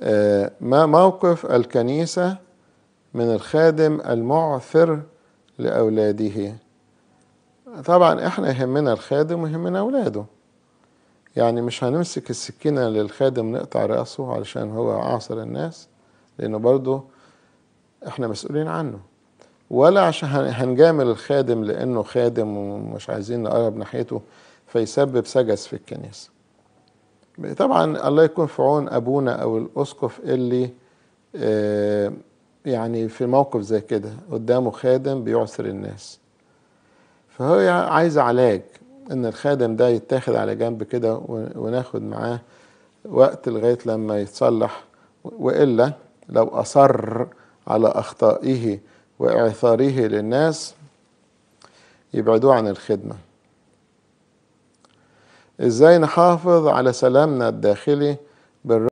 آه، ما موقف الكنيسة من الخادم المعثر لأولاده طبعا احنا يهمنا الخادم ويهمنا أولاده يعني مش هنمسك السكينة للخادم نقطع رأسه علشان هو عاصر الناس لأنه برضه احنا مسؤولين عنه ولا عشان هنجامل الخادم لأنه خادم ومش عايزين نقرب ناحيته فيسبب سجس في الكنيسة طبعا الله يكون في عون ابونا او الاسقف اللي آه، يعني في موقف زي كده قدامه خادم بيعسر الناس فهو عايز علاج ان الخادم ده يتاخد على جنب كده وناخد معاه وقت لغايه لما يتصلح والا لو اصر على اخطائه واعثاره للناس يبعدوه عن الخدمه ازاي نحافظ على سلامنا الداخلي بالرغم